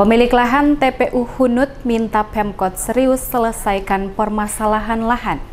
Pemilik lahan TPU Hunut minta Pemkot serius selesaikan permasalahan lahan.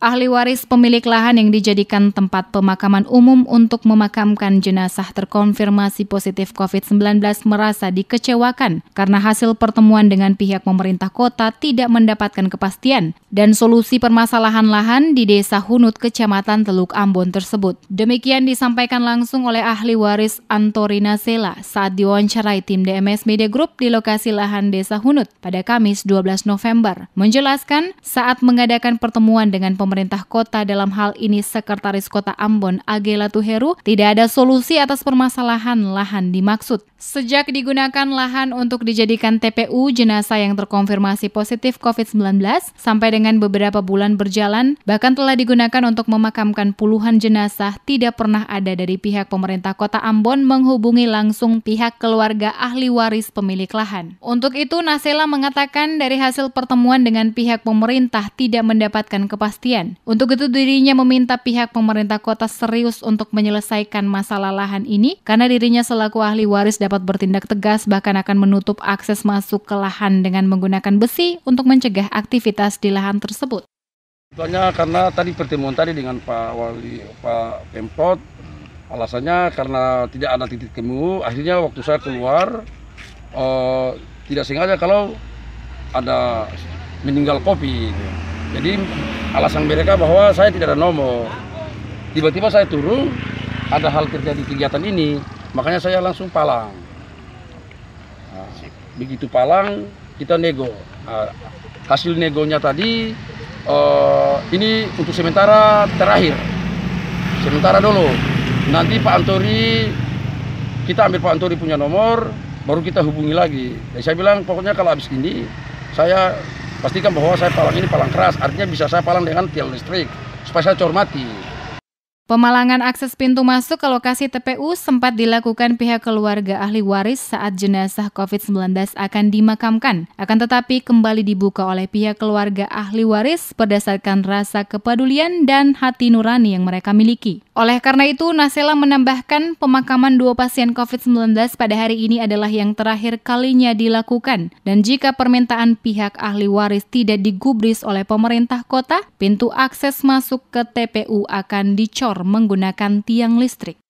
Ahli waris pemilik lahan yang dijadikan tempat pemakaman umum untuk memakamkan jenazah terkonfirmasi positif COVID-19 merasa dikecewakan karena hasil pertemuan dengan pihak pemerintah kota tidak mendapatkan kepastian dan solusi permasalahan lahan di Desa Hunut, Kecamatan Teluk Ambon tersebut. Demikian disampaikan langsung oleh ahli waris Antorina Sela saat diwawancarai tim DMS Media Group di lokasi lahan Desa Hunut pada Kamis 12 November. Menjelaskan saat mengadakan pertemuan dengan pemerintah pemerintah kota dalam hal ini Sekretaris Kota Ambon Agela Tuheru tidak ada solusi atas permasalahan lahan dimaksud. Sejak digunakan lahan untuk dijadikan TPU jenazah yang terkonfirmasi positif COVID-19 sampai dengan beberapa bulan berjalan, bahkan telah digunakan untuk memakamkan puluhan jenazah tidak pernah ada dari pihak pemerintah kota Ambon menghubungi langsung pihak keluarga ahli waris pemilik lahan. Untuk itu, Nasela mengatakan dari hasil pertemuan dengan pihak pemerintah tidak mendapatkan kepastian Presiden. Untuk itu dirinya meminta pihak pemerintah kota serius untuk menyelesaikan masalah lahan ini karena dirinya selaku ahli waris dapat bertindak tegas bahkan akan menutup akses masuk ke lahan dengan menggunakan besi untuk mencegah aktivitas di lahan tersebut. Tanya karena tadi pertemuan tadi dengan Pak Wali, Pak Pemkot, alasannya karena tidak ada titik temu, akhirnya waktu saya keluar uh, tidak sengaja kalau ada meninggal kopi. Jadi alasan mereka bahwa saya tidak ada nomor. Tiba-tiba saya turun, ada hal terjadi kegiatan ini, makanya saya langsung palang. Nah, begitu palang, kita nego. Nah, hasil negonya tadi, uh, ini untuk sementara terakhir. Sementara dulu. Nanti Pak Antori, kita ambil Pak Antori punya nomor, baru kita hubungi lagi. Jadi saya bilang pokoknya kalau habis ini, saya pastikan bahwa saya palang ini palang keras artinya bisa saya palang dengan tiang listrik supaya saya cormati Pemalangan akses pintu masuk ke lokasi TPU sempat dilakukan pihak keluarga ahli waris saat jenazah COVID-19 akan dimakamkan. Akan tetapi kembali dibuka oleh pihak keluarga ahli waris berdasarkan rasa kepedulian dan hati nurani yang mereka miliki. Oleh karena itu, Nasela menambahkan pemakaman dua pasien COVID-19 pada hari ini adalah yang terakhir kalinya dilakukan. Dan jika permintaan pihak ahli waris tidak digubris oleh pemerintah kota, pintu akses masuk ke TPU akan dicor menggunakan tiang listrik.